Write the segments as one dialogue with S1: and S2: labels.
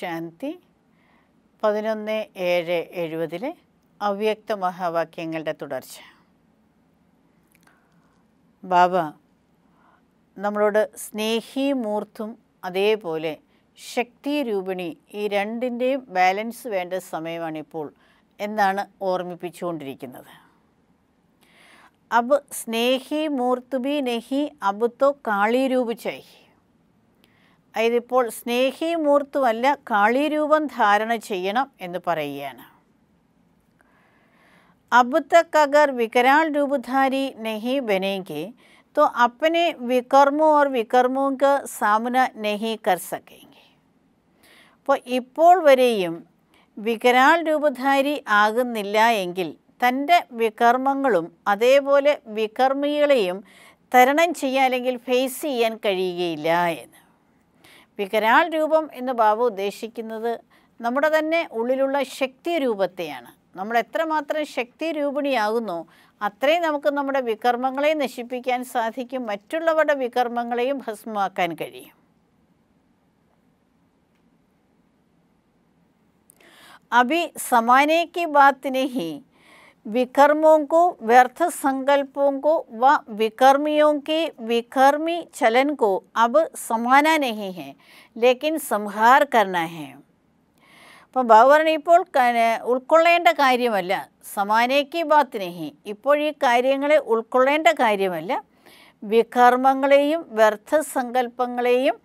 S1: ശാന്തി പതിനൊന്ന് ഏഴ് എഴുപതിലെ അവ്യക്ത മഹാവാക്യങ്ങളുടെ തുടർച്ച ബാബ നമ്മളോട് സ്നേഹി മൂർത്തും അതേപോലെ ശക്തി രൂപിണി ഈ രണ്ടിൻ്റെയും ബാലൻസ് വേണ്ട സമയമാണിപ്പോൾ എന്നാണ് ഓർമ്മിപ്പിച്ചുകൊണ്ടിരിക്കുന്നത് അബ് സ്നേഹി മൂർത്തുബി നെഹി അബുത്തോ കാളി രൂപിച്ചായി ഇതിപ്പോൾ സ്നേഹിമൂർത്തുമല്ല കാളിരൂപം ധാരണ ചെയ്യണം എന്ന് പറയുകയാണ് അബുദ്ധ കഗർ വികരാൾ രൂപധാരി നെഹി ബനേങ്കി തോ അപ്പനെ വികർമ്മോ ഓർ और സാമുന നെഹി सामना അപ്പോൾ ഇപ്പോൾ വരെയും വികരാൾ രൂപധാരി ആകുന്നില്ല എങ്കിൽ തൻ്റെ വികർമ്മങ്ങളും അതേപോലെ വികർമ്മികളെയും തരണം ചെയ്യാൻ അല്ലെങ്കിൽ ഫേസ് ചെയ്യാൻ കഴിയുകയില്ല എന്ന് വികരാൾ രൂപം എന്ന് ബാബു ഉദ്ദേശിക്കുന്നത് നമ്മുടെ തന്നെ ഉള്ളിലുള്ള ശക്തി രൂപത്തെയാണ് നമ്മൾ എത്രമാത്രം ശക്തി രൂപിണിയാകുന്നു അത്രയും നമുക്ക് നമ്മുടെ വികർമ്മങ്ങളെ നശിപ്പിക്കാൻ സാധിക്കും മറ്റുള്ളവരുടെ വികർമ്മങ്ങളെയും ഭസ്മമാക്കാൻ കഴിയും അഭി സമാനേക്ക് ബാത്തിനെ ഹി विकर्मों को व्यर्थ संकल्पों को व विकर्मियों के विकर्मी चलन को अब समाना नहीं है लेकिन संहार करना है അപ്പം ബാബുപറഞ്ഞ ഇപ്പോൾ ഉൾക്കൊള്ളേണ്ട കാര്യമല്ല സമാനേക്ക് ബാത്തിനെഹി ഇപ്പോൾ ഈ കാര്യങ്ങളെ ഉൾക്കൊള്ളേണ്ട കാര്യമല്ല വികർമ്മങ്ങളെയും വ്യർത്ഥ സങ്കല്പങ്ങളെയും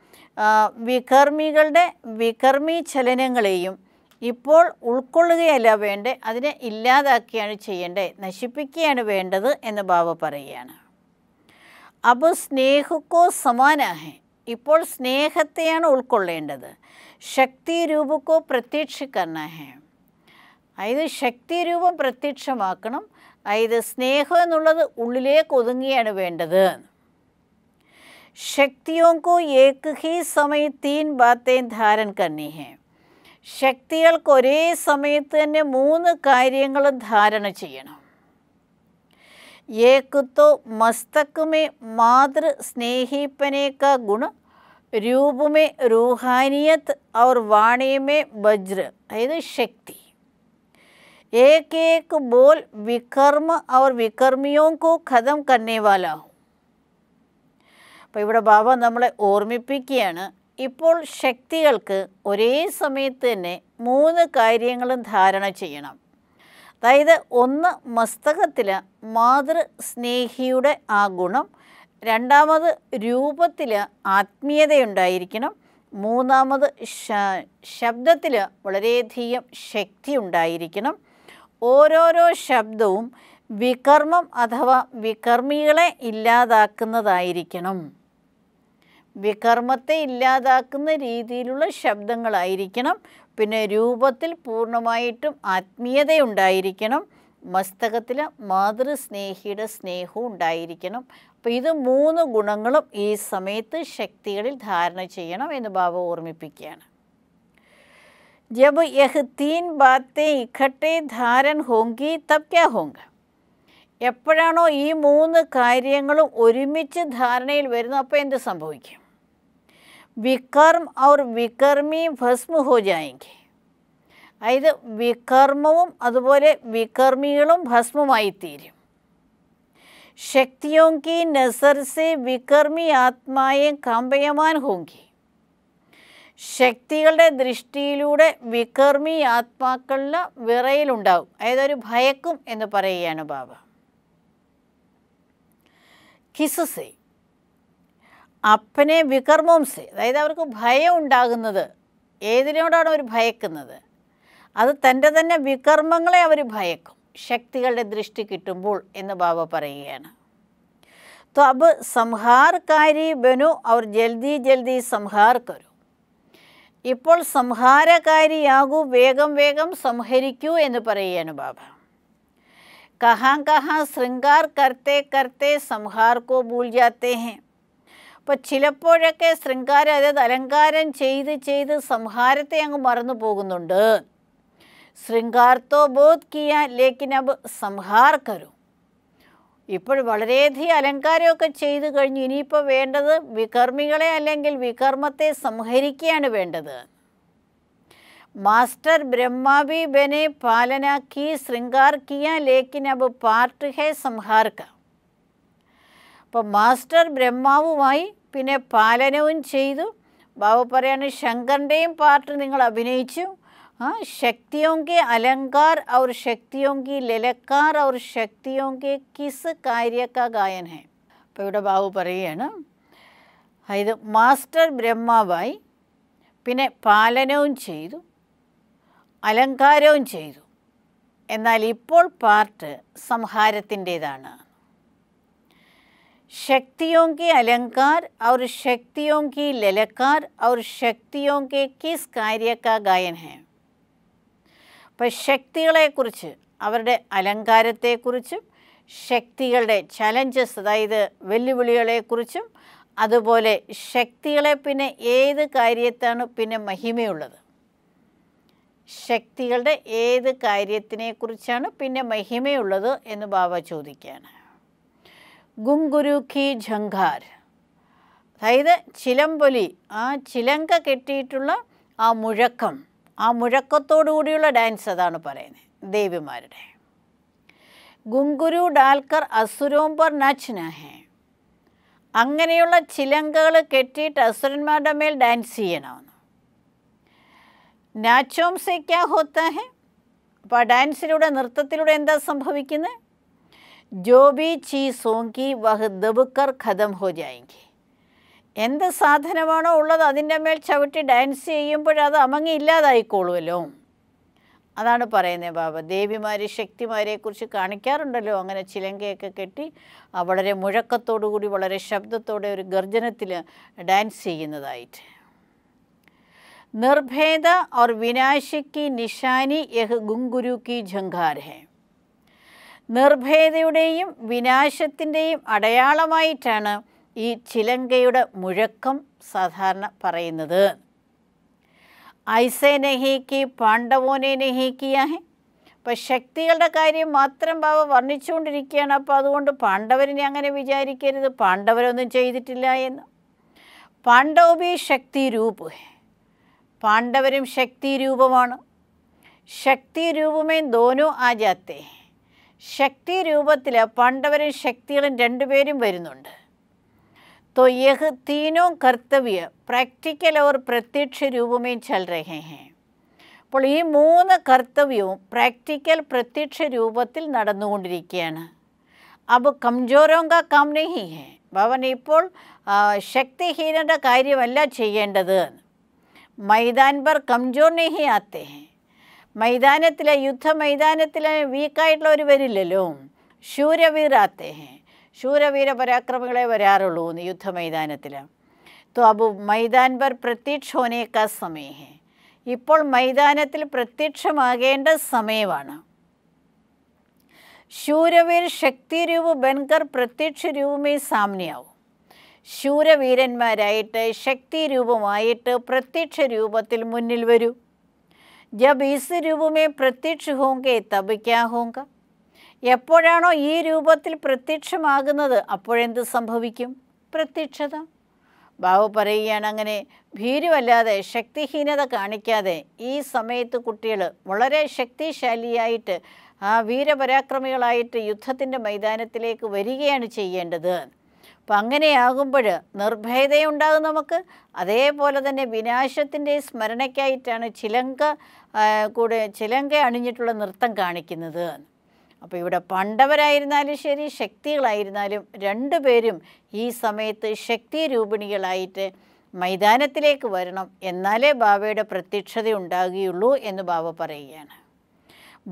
S1: വികർമ്മികളുടെ വികർമ്മി ചലനങ്ങളെയും ഇപ്പോൾ ഉൾക്കൊള്ളുകയല്ല വേണ്ടേ അതിനെ ഇല്ലാതാക്കിയാണ് ചെയ്യേണ്ടേ നശിപ്പിക്കുകയാണ് വേണ്ടത് എന്ന് ബാബ പറയുകയാണ് അപ്പോൾ സ്നേഹക്കോ സമാനാഹേ ഇപ്പോൾ സ്നേഹത്തെയാണ് ഉൾക്കൊള്ളേണ്ടത് ശക്തി രൂപക്കോ പ്രത്യക്ഷിക്കനാഹേ അതായത് ശക്തി രൂപം പ്രത്യക്ഷമാക്കണം അതായത് സ്നേഹം എന്നുള്ളത് ഉള്ളിലേക്ക് ഒതുങ്ങിയാണ് വേണ്ടത് ശക്തിയോങ്കോ ഏക്ക് ഹീ സമയ ബാത്തേൻ ധാരൻ കന്നി ശക്തികൾക്ക് ഒരേ സമയത്ത് തന്നെ മൂന്ന് കാര്യങ്ങളും ധാരണ ചെയ്യണം ഏകുത്തോ മസ്തക്കുമേ മാതൃ സ്നേഹിപ്പനേക്ക ഗുണ രൂപമേ റൂഹാനിയത്ത് അവർ വാണിയമേ ബജ്ര അതായത് ശക്തി ഏകേക്ക് ബോൽ बोल അവർ और കഥം കന്നേവാലാവും അപ്പോൾ ഇവിടെ ബാബ നമ്മളെ ഓർമ്മിപ്പിക്കുകയാണ് ഇപ്പോൾ ശക്തികൾക്ക് ഒരേ സമയത്ത് തന്നെ മൂന്ന് കാര്യങ്ങളും ധാരണ ചെയ്യണം അതായത് ഒന്ന് മസ്തകത്തിൽ മാതൃസ്നേഹിയുടെ ആ ഗുണം രണ്ടാമത് രൂപത്തിൽ ആത്മീയതയുണ്ടായിരിക്കണം മൂന്നാമത് ശബ്ദത്തിൽ വളരെയധികം ശക്തി ഉണ്ടായിരിക്കണം ഓരോരോ ശബ്ദവും വികർമ്മം അഥവാ വികർമ്മികളെ ഇല്ലാതാക്കുന്നതായിരിക്കണം വികർമ്മത്തെ ഇല്ലാതാക്കുന്ന രീതിയിലുള്ള ശബ്ദങ്ങളായിരിക്കണം പിന്നെ രൂപത്തിൽ പൂർണ്ണമായിട്ടും ആത്മീയതയുണ്ടായിരിക്കണം മസ്തകത്തിൽ മാതൃസ്നേഹിയുടെ സ്നേഹവും ഉണ്ടായിരിക്കണം അപ്പോൾ ഇത് മൂന്ന് ഗുണങ്ങളും ഈ സമയത്ത് ശക്തികളിൽ ധാരണ ചെയ്യണം എന്ന് ബാബ ഓർമ്മിപ്പിക്കുകയാണ് ജബ് യഹ് തീൻ ബാത്തേ ഇക്കട്ടെ ധാരൻ ഹോങ്കി തബ് ക്യാ ഹോങ്ക എപ്പോഴാണോ ഈ മൂന്ന് കാര്യങ്ങളും ഒരുമിച്ച് ധാരണയിൽ വരുന്നത് അപ്പോൾ എന്ത് സംഭവിക്കും വികർമ്മ അവർ വികർമ്മിയും ഭസ്മ ഹോ ജായെങ്കി അതായത് വികർമ്മവും അതുപോലെ വികർമ്മികളും ഭസ്മമായി തീരും शक्तियों की नज़र से विकर्मी ആത്മായം കമ്പയമാൻ ഹോങ്കി ശക്തികളുടെ ദൃഷ്ടിയിലൂടെ വികർമ്മി ആത്മാക്കളുടെ വിറയിലുണ്ടാവും അതായത് ഒരു ഭയക്കും എന്ന് പറയുകയാണ് ബാബ കിസസേ അപ്പനെ വികർമ്മംസ് അതായത് അവർക്ക് ഭയം ഉണ്ടാകുന്നത് ഏതിനോടാണ് അവർ ഭയക്കുന്നത് അത് തൻ്റെ തന്നെ വികർമ്മങ്ങളെ അവർ ഭയക്കും ശക്തികളുടെ ദൃഷ്ടി കിട്ടുമ്പോൾ എന്ന് ബാബ പറയുകയാണ് तो സംഹാർക്കാരി ബനു അവർ ജൽദി ജൽദി സംഹാർക്കരു ഇപ്പോൾ സംഹാരകാരിയാകൂ വേഗം വേഗം സംഹരിക്കൂ എന്ന് പറയുകയാണ് ബാബ കഹാ കഹാ ശൃംഗാർ കർത്തേ കർത്തേ സംഹാർക്കോ കോ ഭൂൽ ജാത്തേ ഹേ അപ്പോൾ ചിലപ്പോഴൊക്കെ ശൃംഗാരം അതായത് അലങ്കാരം ചെയ്ത് ചെയ്ത് സംഹാരത്തെ അങ്ങ് മറന്നു പോകുന്നുണ്ട് ശൃംഗാർ ബോധ് കിയാൻ ലേക്കിൻ അബ് സംഹാർ കരു ഇപ്പോൾ വളരെയധികം അലങ്കാരമൊക്കെ ചെയ്തു കഴിഞ്ഞു ഇനിയിപ്പോൾ വേണ്ടത് വികർമ്മികളെ അല്ലെങ്കിൽ വികർമ്മത്തെ സംഹരിക്കുകയാണ് വേണ്ടത് മാസ്റ്റർ ബ്രഹ്മാബി ബനെ പാലനാക്കി ശൃംഗാർ കിയ ലേക്കിൻ അബ് പാർട്ട് ഹെ സംഹാർക്കാം അപ്പം മാസ്റ്റർ ബ്രഹ്മാവുമായി പിന്നെ പാലനവും ചെയ്തു ബാബു പറയാണ് ശങ്കറിൻ്റെയും പാർട്ട് നിങ്ങൾ അഭിനയിച്ചു ആ ശക്തിയോങ്കി അലങ്കാർ അവർ ശക്തിയോങ്കി ലലക്കാർ അവർ ശക്തിയോങ്കി കിസ് കാര്യക്ക ഗായൻ ഹെ അപ്പോൾ ഇവിടെ ബാബു പറയുകയാണ് ഇത് മാസ്റ്റർ ബ്രഹ്മാവായി പിന്നെ പാലനവും ചെയ്തു അലങ്കാരവും ചെയ്തു എന്നാൽ ഇപ്പോൾ പാർട്ട് സംഹാരത്തിൻ്റേതാണ് ശക്തിയോ के അലങ്കാർ और ശക്തിയോ की ലലക്കാർ और ശക്തിയോ കെ കിസ് കാര്യക്ക ഗായൻ ഹെ അപ്പം ശക്തികളെക്കുറിച്ച് അവരുടെ അലങ്കാരത്തെക്കുറിച്ചും ശക്തികളുടെ ചലഞ്ചസ് അതായത് വെല്ലുവിളികളെക്കുറിച്ചും അതുപോലെ ശക്തികളെ പിന്നെ ഏത് കാര്യത്താണ് പിന്നെ മഹിമയുള്ളത് ശക്തികളുടെ ഏത് കാര്യത്തിനെക്കുറിച്ചാണ് പിന്നെ മഹിമയുള്ളത് എന്ന് ബാബ ചോദിക്കുകയാണ് ഗുങ്കുരു കി ഝങ്കാർ അതായത് ചിലമ്പൊലി ആ ചിലങ്ക കെട്ടിയിട്ടുള്ള ആ മുഴക്കം ആ മുഴക്കത്തോടു കൂടിയുള്ള ഡാൻസ് അതാണ് പറയുന്നത് ദേവിമാരുടെ ഗുങ്കുരു ഡാൽക്കർ അസുരോംബർ പർ അങ്ങനെയുള്ള ചിലങ്കകൾ കെട്ടിയിട്ട് അസുരന്മാരുടെ മേൽ ഡാൻസ് ചെയ്യണമെന്ന് നാച്ചോം സെ അപ്പോൾ ആ ഡാൻസിലൂടെ നൃത്തത്തിലൂടെ എന്താ സംഭവിക്കുന്നത് ജോ ബി चीज़ സോങ്കി വഹ് ദബുക്കർ ഖതം ഹോ ജായെങ്കി എന്ത് സാധനമാണോ ഉള്ളത് അതിൻ്റെ മേൽ ചവിട്ടി ഡാൻസ് ചെയ്യുമ്പോഴത് അമങ്ങി ഇല്ലാതായിക്കോളുമല്ലോ അതാണ് പറയുന്നത് ബാബ ദേവിമാരെ ശക്തിമാരെക്കുറിച്ച് കാണിക്കാറുണ്ടല്ലോ അങ്ങനെ ചിലങ്കയൊക്കെ കെട്ടി വളരെ കൂടി വളരെ ശബ്ദത്തോടെ ഒരു ഗർജനത്തിൽ ഡാൻസ് ചെയ്യുന്നതായിട്ട് നിർഭേദ ഓർ വിനാശിക്ക് നിഷാനി യഹ് ഗുങ്കുരു കി ജങ്കാർ നിർഭയതയുടെയും വിനാശത്തിൻ്റെയും അടയാളമായിട്ടാണ് ഈ ചിലങ്കയുടെ മുഴക്കം സാധാരണ പറയുന്നത് ഐസേ നഹിക്ക് പാണ്ഡവോനെ നഹിക്കിയാഹെ അപ്പം ശക്തികളുടെ കാര്യം മാത്രം ബാബ വർണ്ണിച്ചുകൊണ്ടിരിക്കുകയാണ് അപ്പോൾ അതുകൊണ്ട് പാണ്ഡവരിനെ അങ്ങനെ വിചാരിക്കരുത് പാണ്ഡവരൊന്നും ചെയ്തിട്ടില്ല എന്ന് പാണ്ഡവബി ശക്തി രൂപ് പാണ്ഡവരും ശക്തി രൂപമാണ് ശക്തി രൂപമേ ദോനോ ആ ജാത്തേ ശക്തി രൂപത്തിൽ പാണ്ഡവരും ശക്തികളും രണ്ടുപേരും വരുന്നുണ്ട് तो यह तीनों कर्तव्य പ്രാക്ടിക്കൽ ഓർ പ്രത്യക്ഷ രൂപമേ ചൽ രഹേ ഹേ അപ്പോൾ ഈ മൂന്ന് കർത്തവ്യവും പ്രാക്ടിക്കൽ പ്രത്യക്ഷ രൂപത്തിൽ നടന്നുകൊണ്ടിരിക്കുകയാണ് അപ്പോൾ കംജോരോങ്ക കാം ഹേ ഭവൻ ഇപ്പോൾ ശക്തിഹീനന്റെ കാര്യമല്ല ചെയ്യേണ്ടത് മൈദാൻ പർ കംജോർ നഹി ആത്തേ ഹേ മൈതാനത്തിലെ യുദ്ധ മൈതാനത്തിലെ വീക്കായിട്ടുള്ളവർ വരില്ലല്ലോ ശൂരവീറാത്തേ ശൂരവീര പരാക്രമികളെ വരാറുള്ളൂ യുദ്ധ മൈതാനത്തിൽ തോ അബു മൈതാൻ പർ പ്രത്യക്ഷോനേക്ക സമയേ ഇപ്പോൾ മൈതാനത്തിൽ പ്രത്യക്ഷമാകേണ്ട സമയമാണ് ശൂരവീർ ശക്തിരൂപ് ബൻകർ പ്രത്യക്ഷ രൂപമേ സാമ്യാവും ശൂരവീരന്മാരായിട്ട് ശക്തിരൂപമായിട്ട് പ്രത്യക്ഷ രൂപത്തിൽ മുന്നിൽ വരൂ ജബ് ഈസ് രൂപമേ പ്രത്യക്ഷ ഹോങ്കെ തപിക്കാ ഹോങ്ക എപ്പോഴാണോ ഈ രൂപത്തിൽ പ്രത്യക്ഷമാകുന്നത് അപ്പോഴെന്ത് സംഭവിക്കും പ്രത്യക്ഷത ബാബു പറയുകയാണ് അങ്ങനെ ഭീരുവല്ലാതെ ശക്തിഹീനത കാണിക്കാതെ ഈ സമയത്ത് കുട്ടികൾ വളരെ ശക്തിശാലിയായിട്ട് ആ വീരപരാക്രമികളായിട്ട് യുദ്ധത്തിൻ്റെ മൈതാനത്തിലേക്ക് വരികയാണ് ചെയ്യേണ്ടത് അപ്പം അങ്ങനെയാകുമ്പോൾ നിർഭയതയുണ്ടാകും നമുക്ക് അതേപോലെ തന്നെ വിനാശത്തിൻ്റെ സ്മരണയ്ക്കായിട്ടാണ് ചിലങ്ക കൂടെ ചിലങ്ക അണിഞ്ഞിട്ടുള്ള നൃത്തം കാണിക്കുന്നത് അപ്പോൾ ഇവിടെ പണ്ടവരായിരുന്നാലും ശരി ശക്തികളായിരുന്നാലും രണ്ടുപേരും ഈ സമയത്ത് ശക്തി രൂപിണികളായിട്ട് മൈതാനത്തിലേക്ക് വരണം എന്നാലേ ബാബയുടെ പ്രത്യക്ഷത ഉണ്ടാകുകയുള്ളൂ എന്ന് ബാബ പറയുകയാണ്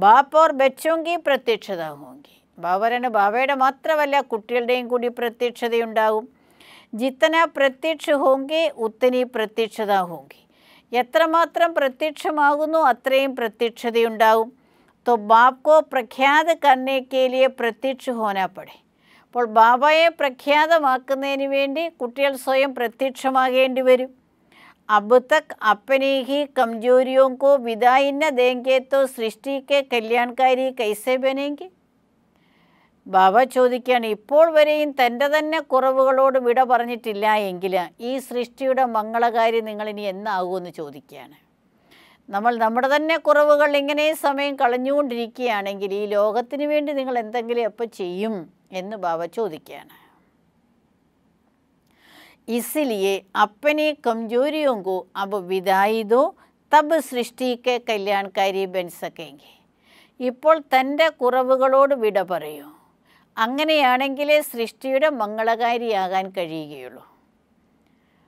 S1: ബാപ്പോർ ബച്ചോങ്കി പ്രത്യക്ഷത ഹോങ്കി ബാബരന് ബാബയുടെ മാത്രമല്ല കുട്ടികളുടെയും കൂടി പ്രത്യക്ഷതയുണ്ടാകും ജിത്തന പ്രത്യക്ഷ ഹോങ്കി ഉത്തനി പ്രത്യക്ഷത ഹോങ്കി എത്രമാത്രം പ്രത്യക്ഷമാകുന്നു അത്രയും പ്രത്യക്ഷതയുണ്ടാകും तो ബാബ്കോ പ്രഖ്യാത करने के പ്രത്യക്ഷ होना पड़े അപ്പോൾ ബാബയെ പ്രഖ്യാതമാക്കുന്നതിന് വേണ്ടി കുട്ടികൾ സ്വയം പ്രത്യക്ഷമാകേണ്ടി വരും അബുത്തക് തക് അപ്പനേഹി കംജോരിയോങ്കോ വിദായിന്ന ദേങ്കേത്തോ സൃഷ്ടിക്ക് കല്യാൺകാരി കൈസേബനെങ്കിൽ ബാബ ചോദിക്കുകയാണ് ഇപ്പോൾ വരെയും തൻ്റെ തന്നെ കുറവുകളോട് വിട പറഞ്ഞിട്ടില്ല എങ്കിൽ ഈ സൃഷ്ടിയുടെ മംഗളകാരി നിങ്ങളിനി എന്നാകുമെന്ന് ചോദിക്കുകയാണ് നമ്മൾ നമ്മുടെ തന്നെ കുറവുകൾ ഇങ്ങനെ സമയം കളഞ്ഞുകൊണ്ടിരിക്കുകയാണെങ്കിൽ ഈ ലോകത്തിന് വേണ്ടി നിങ്ങൾ എന്തെങ്കിലും എപ്പോൾ ചെയ്യും എന്ന് ബാബ ചോദിക്കുകയാണ് ഇസിലിയെ അപ്പനെ കംജോരിയോങ്കോ അപ്പ വിദായിതോ തബ് സൃഷ്ടിക്ക് കല്യാൺകാരി ബെൻസക്കെങ്കിൽ ഇപ്പോൾ തൻ്റെ കുറവുകളോട് വിട പറയൂ അങ്ങനെയാണെങ്കിലേ സൃഷ്ടിയുടെ മംഗളകാരിയാകാൻ കഴിയുകയുള്ളൂ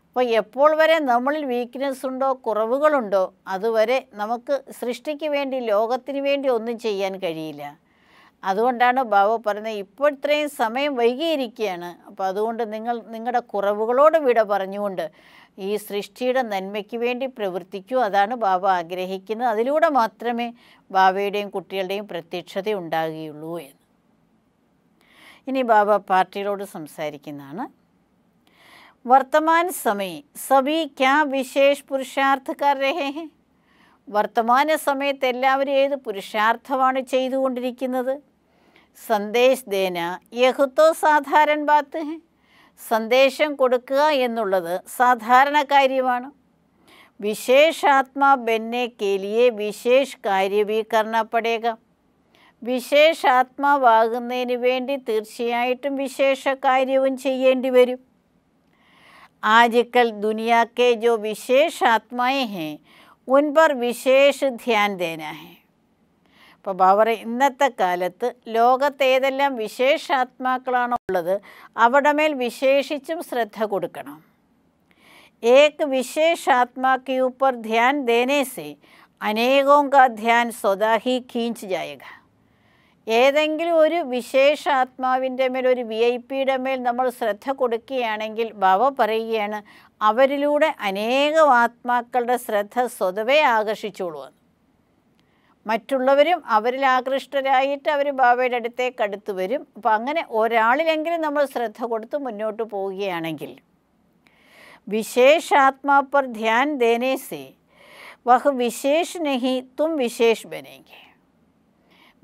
S1: അപ്പോൾ എപ്പോൾ വരെ നമ്മളിൽ വീക്ക്നെസ് ഉണ്ടോ കുറവുകളുണ്ടോ അതുവരെ നമുക്ക് സൃഷ്ടിക്ക് വേണ്ടി ലോകത്തിന് വേണ്ടി ഒന്നും ചെയ്യാൻ കഴിയില്ല അതുകൊണ്ടാണ് ബാബ പറയുന്നത് ഇപ്പോൾ ഇത്രയും സമയം വൈകിയിരിക്കുകയാണ് അപ്പോൾ അതുകൊണ്ട് നിങ്ങൾ നിങ്ങളുടെ കുറവുകളോട് വിട പറഞ്ഞുകൊണ്ട് ഈ സൃഷ്ടിയുടെ നന്മയ്ക്ക് വേണ്ടി പ്രവർത്തിക്കൂ അതാണ് ബാബ ആഗ്രഹിക്കുന്നത് അതിലൂടെ മാത്രമേ ബാബയുടെയും കുട്ടികളുടെയും പ്രത്യക്ഷത ഉണ്ടാകുകയുള്ളൂ എന്ന് ഇനി ബാബ പാർട്ടിയോട് സംസാരിക്കുന്നതാണ് वर्तमान സമയം സബി ക്യാ विशेष പുരുഷാർത്ഥക്കാർ രഹേ വർത്തമാന സമയത്ത് എല്ലാവരും ഏത് പുരുഷാർത്ഥമാണ് ചെയ്തുകൊണ്ടിരിക്കുന്നത് സന്ദേശ് ദേന യഹുത്തോ സാധാരൺ ബാത്ത് സന്ദേശം കൊടുക്കുക എന്നുള്ളത് സാധാരണ കാര്യമാണ് വിശേഷാത്മാ ബെന്നെ കേലിയെ വിശേഷ് കാര്യവീകരണപ്പെടേക്കാം വിശേഷാത്മാവാകുന്നതിന് വേണ്ടി തീർച്ചയായിട്ടും വിശേഷ കാര്യവും ചെയ്യേണ്ടി വരും ആജിക്കൽ दुनिया ജോ जो विशेष आत्माएं വിശേഷ ധ്യാൻ ദേനാഹെ അപ്പോൾ അവർ ഇന്നത്തെ കാലത്ത് ലോകത്ത് ഏതെല്ലാം വിശേഷാത്മാക്കളാണോ ഉള്ളത് അവിടെ മേൽ വിശേഷിച്ചും ശ്രദ്ധ കൊടുക്കണം ഏക്ക് വിശേഷാത്മാക്ക് ഊപ്പർ ധ്യാൻ ദേനേസേ അനേകോങ്ക ധ്യാൻ സ്വതാഹി ഹി ഖീഞ്ച് ജായേഗാ ഏതെങ്കിലും ഒരു ആത്മാവിൻ്റെ മേൽ ഒരു വി ഐ പിയുടെ മേൽ നമ്മൾ ശ്രദ്ധ കൊടുക്കുകയാണെങ്കിൽ ബാബ പറയുകയാണ് അവരിലൂടെ അനേകം ആത്മാക്കളുടെ ശ്രദ്ധ സ്വതവേ ആകർഷിച്ചോളുവെന്ന് മറ്റുള്ളവരും അവരിൽ ആകൃഷ്ടരായിട്ട് അവർ ബാബയുടെ അടുത്തേക്ക് അടുത്ത് വരും അപ്പം അങ്ങനെ ഒരാളിലെങ്കിലും നമ്മൾ ശ്രദ്ധ കൊടുത്ത് മുന്നോട്ട് പോവുകയാണെങ്കിൽ വിശേഷാത്മാപ്പർ പർ ധ്യാൻ ദേനേസേ വഹ് വിശേഷ് നഹി തും വിശേഷ് ബനേങ്കേ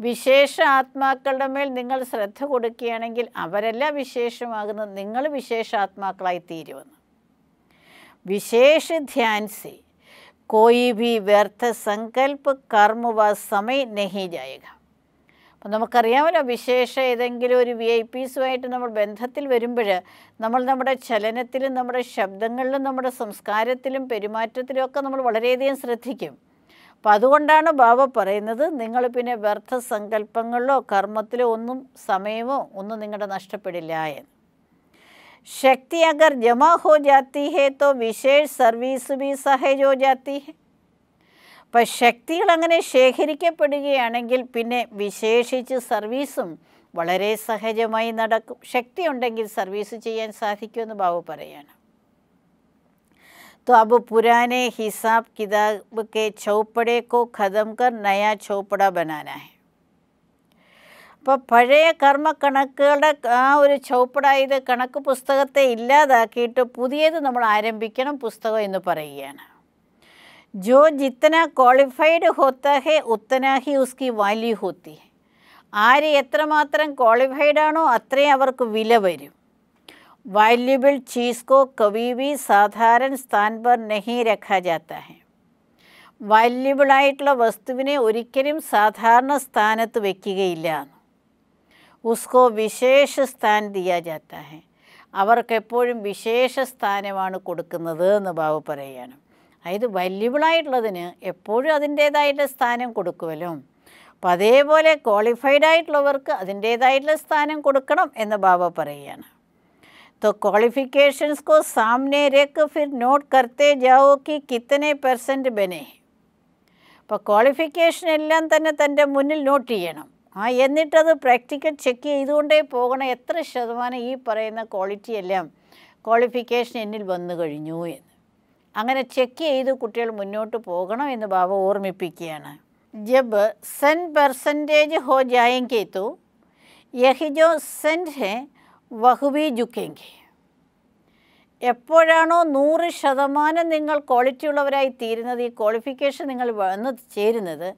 S1: വിശേഷ ആത്മാക്കളുടെ മേൽ നിങ്ങൾ ശ്രദ്ധ കൊടുക്കുകയാണെങ്കിൽ അവരല്ല വിശേഷമാകുന്നത് നിങ്ങൾ വിശേഷ ആത്മാക്കളായി തീരുമെന്ന് വിശേഷ ധ്യാൻസി കോയി ബി വ്യർത്ഥ സങ്കല്പ വ സമയ നഹി ജായക അപ്പം നമുക്കറിയാമല്ലോ വിശേഷ ഏതെങ്കിലും ഒരു വി ഐ പീസുമായിട്ട് നമ്മൾ ബന്ധത്തിൽ വരുമ്പോൾ നമ്മൾ നമ്മുടെ ചലനത്തിലും നമ്മുടെ ശബ്ദങ്ങളിലും നമ്മുടെ സംസ്കാരത്തിലും പെരുമാറ്റത്തിലും ഒക്കെ നമ്മൾ വളരെയധികം ശ്രദ്ധിക്കും അപ്പം അതുകൊണ്ടാണ് ബാബ പറയുന്നത് നിങ്ങൾ പിന്നെ വ്യർത്ഥ സങ്കല്പങ്ങളിലോ കർമ്മത്തിലോ ഒന്നും സമയമോ ഒന്നും നിങ്ങളുടെ നഷ്ടപ്പെടില്ല എന്ന് ശക്തി അഗർ ജമാ ഹോ ജാത്തി ഹേ തോ വിശേഷ് സർവീസ് ബി സഹജ് ജാത്തി ഹേ അപ്പം ശക്തികൾ അങ്ങനെ ശേഖരിക്കപ്പെടുകയാണെങ്കിൽ പിന്നെ വിശേഷിച്ച് സർവീസും വളരെ സഹജമായി നടക്കും ശക്തി ഉണ്ടെങ്കിൽ സർവീസ് ചെയ്യാൻ സാധിക്കുമെന്ന് ബാബു പറയുകയാണ് तो अब पुराने हिसाब किताब के चौपड़े को ख़त्म कर नया चौपड़ा बनाना है അപ്പോൾ പഴയ കർമ്മ കണക്കുകളുടെ ആ ഒരു ചൗപ്പടായത് കണക്ക് പുസ്തകത്തെ ഇല്ലാതാക്കിയിട്ട് പുതിയത് നമ്മൾ ആരംഭിക്കണം പുസ്തകം എന്ന് പറയുകയാണ് ജോ ജിത്തന ക്വാളിഫൈഡ് ഹോത്ത ഹെ ഉത്തന ഹി ഉസ്കി വാല്യൂ ഹോത്തി ആര് എത്രമാത്രം ക്വാളിഫൈഡ് ആണോ അത്രയും അവർക്ക് വില വരും वायलेबल चीज़ को कभी भी സാധാരണ സ്ഥാൻ പർ നഹി രഖാ ജാത്ത ഹെ വാല്യബിൾ ആയിട്ടുള്ള വസ്തുവിനെ ഒരിക്കലും സാധാരണ സ്ഥാനത്ത് വയ്ക്കുകയില്ല ഉസ്കോ വിശേഷ സ്ഥാൻ ദിയാ ജാത്ത ഹെ അവർക്കെപ്പോഴും വിശേഷ സ്ഥാനമാണ് കൊടുക്കുന്നത് എന്ന് ബാബു പറയുകയാണ് അതായത് വല്യബിളായിട്ടുള്ളതിന് എപ്പോഴും അതിൻ്റേതായിട്ടുള്ള സ്ഥാനം കൊടുക്കുമല്ലോ അപ്പോൾ അതേപോലെ ക്വാളിഫൈഡ് ആയിട്ടുള്ളവർക്ക് അതിൻ്റേതായിട്ടുള്ള സ്ഥാനം കൊടുക്കണം എന്ന് ബാബ പറയുകയാണ് तो क्वालिफिकेशंस को सामने रख फिर नोट करते जाओ कि कितने परसेंट बने അപ്പോൾ ക്വാളിഫിക്കേഷൻ എല്ലാം തന്നെ തൻ്റെ മുന്നിൽ നോട്ട് ചെയ്യണം ആ എന്നിട്ടത് പ്രാക്ടിക്കൽ ചെക്ക് ചെയ്തുകൊണ്ടേ പോകണം എത്ര ശതമാനം ഈ പറയുന്ന ക്വാളിറ്റി എല്ലാം ക്വാളിഫിക്കേഷൻ എന്നിൽ വന്നു കഴിഞ്ഞു എന്ന് അങ്ങനെ ചെക്ക് ചെയ്ത് കുട്ടികൾ മുന്നോട്ട് പോകണം എന്ന് ബാബ ഓർമ്മിപ്പിക്കുകയാണ് ജബ് സെൻ പെർസെൻറ്റേജ് ഹോ ജായെങ്കിൽ തോ യഹി ജോ സെൻറ്റ് ഹെ വഹുവി ജുക്കേങ്കി എപ്പോഴാണോ നൂറ് ശതമാനം നിങ്ങൾ ക്വാളിറ്റി ഉള്ളവരായി തീരുന്നത് ഈ ക്വാളിഫിക്കേഷൻ നിങ്ങൾ വന്ന് ചേരുന്നത്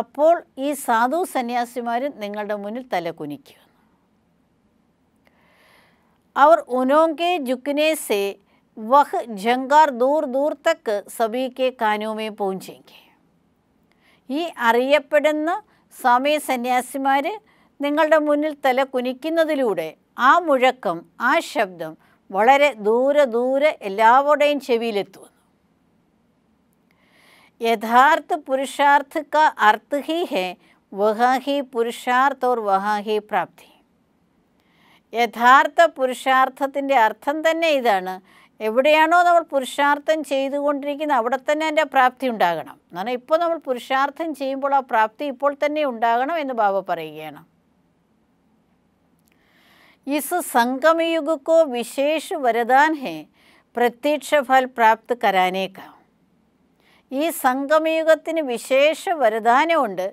S1: അപ്പോൾ ഈ സാധു സന്യാസിമാർ നിങ്ങളുടെ മുന്നിൽ തല കുനിക്കുക അവർ ഉനോങ്കെ ജുക്കിനേസെ വഹ് ജങ്കാർ ദൂർ ദൂർ തക്ക് സബീക്കെ കാനൂമേ പൂഞ്ചെങ്കി ഈ അറിയപ്പെടുന്ന സ്വാമി സന്യാസിമാർ നിങ്ങളുടെ മുന്നിൽ തല കുനിക്കുന്നതിലൂടെ ആ മുഴക്കം ആ ശബ്ദം വളരെ ദൂരെ ദൂരെ എല്ലാവരുടെയും ചെവിയിലെത്തുന്നു യഥാർത്ഥ പുരുഷാർത്ഥ കാ അർത്ഥ ഹി ഹെ വഹാഹി ഹി പുരുഷാർത്ഥ ഓർ വഹ പ്രാപ്തി യഥാർത്ഥ പുരുഷാർത്ഥത്തിൻ്റെ അർത്ഥം തന്നെ ഇതാണ് എവിടെയാണോ നമ്മൾ പുരുഷാർത്ഥം ചെയ്തുകൊണ്ടിരിക്കുന്നത് അവിടെ തന്നെ എൻ്റെ പ്രാപ്തി ഉണ്ടാകണം എന്ന് പറഞ്ഞാൽ ഇപ്പോൾ നമ്മൾ പുരുഷാർത്ഥം ചെയ്യുമ്പോൾ ആ പ്രാപ്തി ഇപ്പോൾ തന്നെ ഉണ്ടാകണം എന്ന് ബാബ പറയുകയാണ് इस संगम युग को विशेष वरदान है प्रत्यक्ष फल प्राप्त कराने का ഈ സംഗമയുഗത്തിന് വിശേഷ വരദാനമുണ്ട്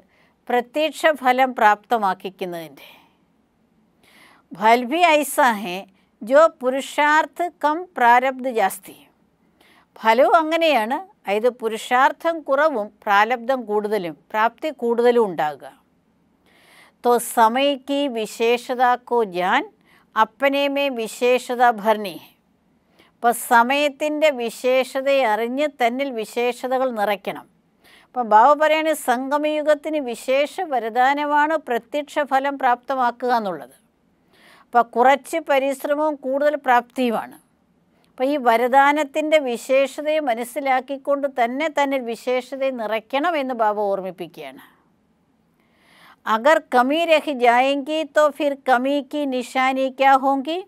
S1: പ്രത്യക്ഷ ഫലം പ്രാപ്തമാക്കിക്കുന്നതിൻ്റെ ഫൽഭി ഐസാഹെ ജോ പുരുഷാർത്ഥ കം പ്രാരബ്ദ ജാസ്തി ഫലവും അങ്ങനെയാണ് അതായത് പുരുഷാർത്ഥം കുറവും പ്രാരബ്ധം കൂടുതലും പ്രാപ്തി കൂടുതലും ഉണ്ടാകുക തോ സമയക്ക് വിശേഷതാക്കോ ഞാൻ അപ്പനേമേ വിശേഷത ഭർണി ഇപ്പോൾ സമയത്തിൻ്റെ വിശേഷതയെ അറിഞ്ഞ് തന്നിൽ വിശേഷതകൾ നിറയ്ക്കണം അപ്പം ബാബു പറയാണ് സംഗമയുഗത്തിന് വിശേഷ വരദാനമാണ് പ്രത്യക്ഷ ഫലം പ്രാപ്തമാക്കുക എന്നുള്ളത് അപ്പോൾ കുറച്ച് പരിശ്രമവും കൂടുതൽ പ്രാപ്തിയുമാണ് അപ്പോൾ ഈ വരദാനത്തിൻ്റെ വിശേഷതയെ മനസ്സിലാക്കിക്കൊണ്ട് തന്നെ തന്നിൽ വിശേഷതയെ നിറയ്ക്കണം എന്ന് ബാബ ഓർമ്മിപ്പിക്കുകയാണ് अगर कमी रह जाएंगी तो फिर कमी की निशानी क्या होंगी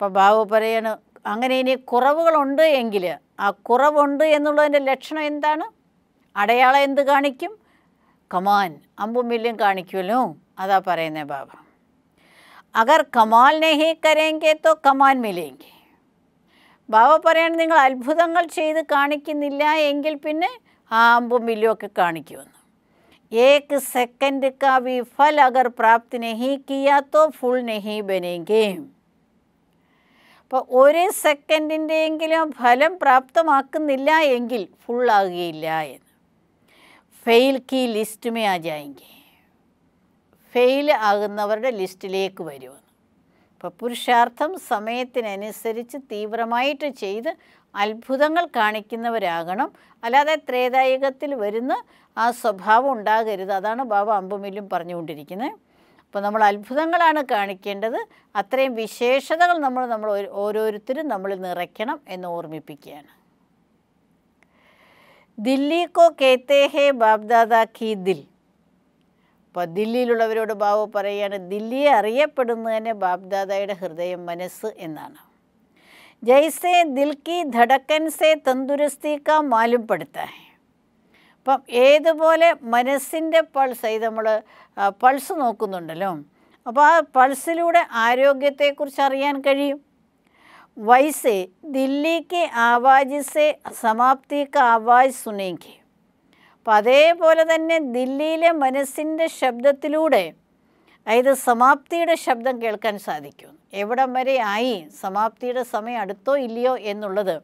S1: അപ്പോൾ ബാബു പറയാണ് അങ്ങനെ ഇനി കുറവുകളുണ്ട് എങ്കിൽ ആ കുറവുണ്ട് എന്നുള്ളതിൻ്റെ ലക്ഷണം എന്താണ് അടയാളം എന്ത് കാണിക്കും കമാൻ അമ്പും മില്ലും കാണിക്കുമല്ലോ അതാ പറയുന്നത് ബാബ അഗർ കമാൽ നെഹി കരേങ്കെ തോ കമാൻ മിലേങ്കി ബാബ പറയണം നിങ്ങൾ അത്ഭുതങ്ങൾ ചെയ്ത് കാണിക്കുന്നില്ല എങ്കിൽ പിന്നെ ആ അമ്പും മില്ലും ഒക്കെ കാണിക്കുമെന്ന് एक सेकंड का भी फल अगर प्राप्त नहीं किया तो फूल नहीं बनेंगे അപ്പോൾ ഒരു സെക്കൻഡിൻ്റെയെങ്കിലും ഫലം പ്രാപ്തമാക്കുന്നില്ല എങ്കിൽ ഫുള്ളാകുകയില്ല എന്ന് ഫെയിൽ കി ലിസ്റ്റുമേ ആ ജായെങ്കിൽ ഫെയിൽ ആകുന്നവരുടെ ലിസ്റ്റിലേക്ക് വരുമെന്ന് അപ്പോൾ പുരുഷാർത്ഥം സമയത്തിനനുസരിച്ച് തീവ്രമായിട്ട് ചെയ്ത് അത്ഭുതങ്ങൾ കാണിക്കുന്നവരാകണം അല്ലാതെ ത്രേതായികത്തിൽ വരുന്ന ആ സ്വഭാവം ഉണ്ടാകരുത് അതാണ് ബാബ അമ്പുമില്ലും പറഞ്ഞുകൊണ്ടിരിക്കുന്നത് അപ്പോൾ നമ്മൾ അത്ഭുതങ്ങളാണ് കാണിക്കേണ്ടത് അത്രയും വിശേഷതകൾ നമ്മൾ നമ്മൾ ഓരോരുത്തരും നമ്മൾ നിറയ്ക്കണം എന്ന് ഓർമ്മിപ്പിക്കുകയാണ് ദില്ലി കോ കേത്തേ ഹേ ബാബ്ദാദാ കീ ദിൽ അപ്പോൾ ദില്ലിയിലുള്ളവരോട് ബാബു പറയുകയാണ് ദില്ലിയെ അറിയപ്പെടുന്നതിന് ബാബ്ദാദായുടെ ഹൃദയം മനസ്സ് എന്നാണ് ജയ്സെ ദിൽക്കി ധടക്കൻ സെ തന്തുരസ്തി ക മാലും പെടുത്ത അപ്പം ഏതുപോലെ മനസ്സിൻ്റെ പൾസ് ഇത് നമ്മൾ പൾസ് നോക്കുന്നുണ്ടല്ലോ അപ്പോൾ ആ പൾസിലൂടെ ആരോഗ്യത്തെക്കുറിച്ച് അറിയാൻ കഴിയും വയസ്സേ ദില്ലിക്ക് ആവാജിസെ സമാപ്തിക്ക് ആവാജ് സുനേക്ക് അപ്പം അതേപോലെ തന്നെ ദില്ലിയിലെ മനസ്സിൻ്റെ ശബ്ദത്തിലൂടെ അതായത് സമാപ്തിയുടെ ശബ്ദം കേൾക്കാൻ സാധിക്കും എവിടം വരെ ആയി സമാപ്തിയുടെ സമയം അടുത്തോ ഇല്ലയോ എന്നുള്ളത്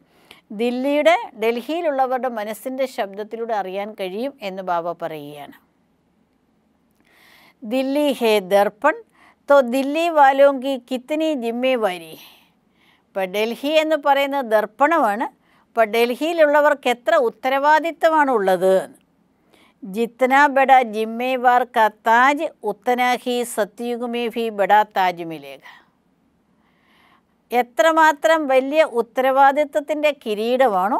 S1: ദില്ലിയുടെ ഡൽഹിയിലുള്ളവരുടെ മനസ്സിൻ്റെ ശബ്ദത്തിലൂടെ അറിയാൻ കഴിയും എന്ന് ബാബ പറയുകയാണ് ദില്ലി ഹേ ദർപ്പൺ തോ ദില്ലി വാലോങ്കി കിത്തനി വാരി ഇപ്പം ഡൽഹി എന്ന് പറയുന്നത് ദർപ്പണമാണ് ഇപ്പം ഡൽഹിയിലുള്ളവർക്ക് എത്ര ഉത്തരവാദിത്തമാണ് ഉള്ളത് ജിത്ന ബഡ ജിമ്മേ വാർ താജ് ഉത്തനാഹി സത്യുഗമേ ഫി ബഡ താജ് എത്രമാത്രം വലിയ ഉത്തരവാദിത്വത്തിൻ്റെ കിരീടമാണോ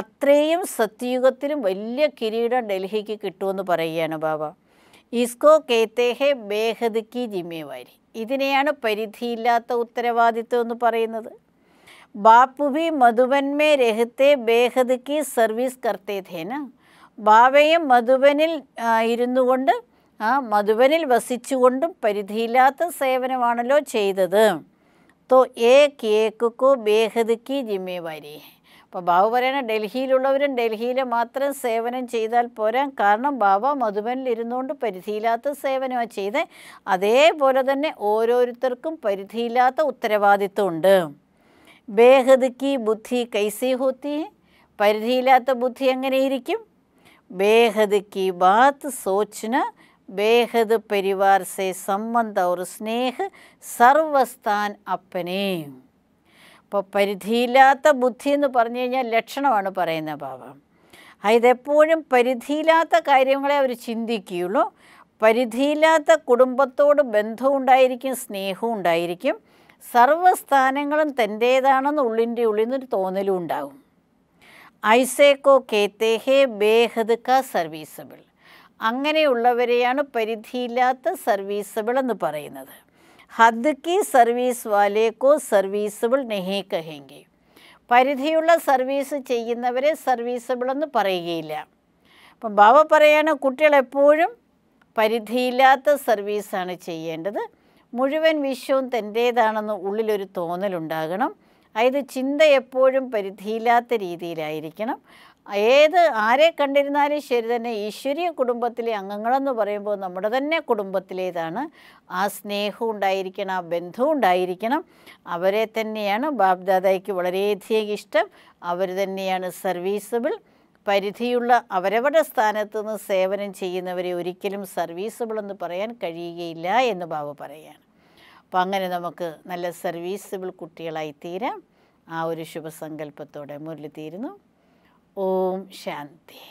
S1: അത്രയും സത്യയുഗത്തിലും വലിയ കിരീടം ഡൽഹിക്ക് കിട്ടുമെന്ന് പറയുകയാണ് ബാബ ഇസ്കോ കേത്തേഹെ ബേഹദിക്കി ജിമ്മേവാരി ഇതിനെയാണ് പരിധിയില്ലാത്ത ഉത്തരവാദിത്വം എന്ന് പറയുന്നത് ബാപ്പുബി മധുബന്മേ രഹത്തെ ബേഹദിക്കി സർവീസ് കർത്തേതേന ബാബയും മധുബനിൽ ഇരുന്നു കൊണ്ട് മധുബനിൽ വസിച്ചുകൊണ്ടും പരിധിയില്ലാത്ത സേവനമാണല്ലോ ചെയ്തത് तो एक एक को ബേഹദ് കി ജിമ്മേവാരി അപ്പോൾ ബാബു പറയണ ഡൽഹിയിലുള്ളവരും ഡൽഹിയിലെ മാത്രം സേവനം ചെയ്താൽ പോരാ കാരണം ബാബ മധുബനിൽ ഇരുന്നുകൊണ്ട് പരിധിയില്ലാത്ത സേവനമാണ് ചെയ്ത് അതേപോലെ തന്നെ ഓരോരുത്തർക്കും പരിധിയില്ലാത്ത ഉത്തരവാദിത്വമുണ്ട് ബേഹദ് കി ബുദ്ധി കൈസി ഹൂത്തി പരിധിയില്ലാത്ത ബുദ്ധി എങ്ങനെ ഇരിക്കും ബേഹദ് കി ബാത്ത് സോച്ചിന് ബേഹദ് പരിവാർ സെ സംബന്ധ ഒരു സ്നേഹ് സർവസ്ഥാൻ അപ്പനേ ഇപ്പോൾ പരിധിയില്ലാത്ത ബുദ്ധി എന്ന് പറഞ്ഞു കഴിഞ്ഞാൽ ലക്ഷണമാണ് പറയുന്ന ബാബ അതായത് എപ്പോഴും പരിധിയില്ലാത്ത കാര്യങ്ങളെ അവർ ചിന്തിക്കുകയുള്ളൂ പരിധിയില്ലാത്ത കുടുംബത്തോട് ബന്ധവും ഉണ്ടായിരിക്കും സ്നേഹവും ഉണ്ടായിരിക്കും സർവസ്ഥാനങ്ങളും തൻ്റേതാണെന്ന് ഉള്ളിൻ്റെ ഉള്ളിൽ നിന്നൊരു തോന്നലും ഉണ്ടാകും ഐസേക്കോ കേത്തേഹേ ബേഹദ് ക സർവീസബിൾ അങ്ങനെയുള്ളവരെയാണ് പരിധിയില്ലാത്ത സർവീസബിൾ എന്ന് പറയുന്നത് ഹദ് കി സർവീസ് വാലേക്കോ സർവീസബിൾ നെഹി കഹെങ്കി പരിധിയുള്ള സർവീസ് ചെയ്യുന്നവരെ സർവീസബിൾ എന്ന് പറയുകയില്ല അപ്പം ബാബ പറയാണ് കുട്ടികളെപ്പോഴും പരിധിയില്ലാത്ത സർവീസാണ് ചെയ്യേണ്ടത് മുഴുവൻ വിശ്വവും തൻ്റേതാണെന്ന് ഉള്ളിലൊരു തോന്നലുണ്ടാകണം അതായത് ചിന്ത എപ്പോഴും പരിധിയില്ലാത്ത രീതിയിലായിരിക്കണം ഏത് ആരെ കണ്ടിരുന്നാലും ശരി തന്നെ ഈശ്വരീയ കുടുംബത്തിലെ അംഗങ്ങളെന്ന് പറയുമ്പോൾ നമ്മുടെ തന്നെ കുടുംബത്തിലേതാണ് ആ സ്നേഹം ഉണ്ടായിരിക്കണം ആ ബന്ധം ഉണ്ടായിരിക്കണം അവരെ തന്നെയാണ് ബാബ്ദാദായ്ക്ക് വളരെയധികം ഇഷ്ടം അവർ തന്നെയാണ് സർവീസബിൾ പരിധിയുള്ള അവരവരുടെ സ്ഥാനത്ത് നിന്ന് സേവനം ചെയ്യുന്നവരെ ഒരിക്കലും സർവീസബിൾ എന്ന് പറയാൻ കഴിയുകയില്ല എന്ന് ബാബു പറയുകയാണ് അപ്പം അങ്ങനെ നമുക്ക് നല്ല സർവീസബിൾ കുട്ടികളായി തീരാം ആ ഒരു ശുഭസങ്കല്പത്തോടെ മുരളി തീരുന്നു ओम शांति